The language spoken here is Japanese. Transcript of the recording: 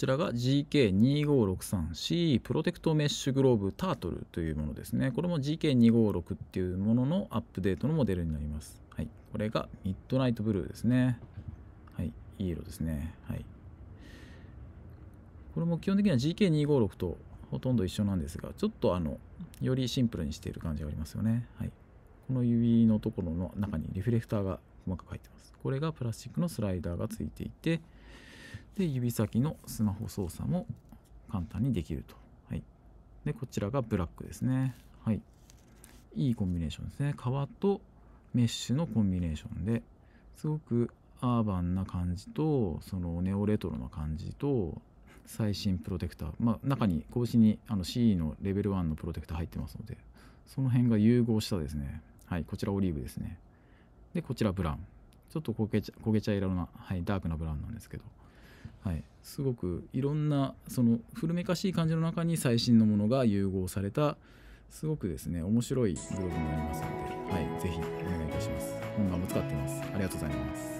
ちらが GK2563C プロテクトメッシュグローブタートルというものですね。これも GK256 っていうもののアップデートのモデルになります。はい、これがミッドナイトブルーですね。はい、いい色ですね。はい。これも基本的には GK256 とほとんど一緒なんですが、ちょっとあの、よりシンプルにしている感じがありますよね。はい。この指のところの中にリフレクターが細かく入ってます。これがプラスチックのスライダーがついていて、で指先のスマホ操作も簡単にできると、はい、でこちらがブラックですね、はい、いいコンビネーションですね革とメッシュのコンビネーションですごくアーバンな感じとそのネオレトロな感じと最新プロテクター、まあ、中に格子にあの CE のレベル1のプロテクター入ってますのでその辺が融合したですねはいこちらオリーブですねでこちらブラウンちょっと焦げ茶色な、はい、ダークなブラウンなんですけどはい、すごくいろんなその古めかしい感じの中に最新のものが融合されたすごくですね面白いブログになりますので、はい、ぜひお願いいたします本がも使ってますありがとうございます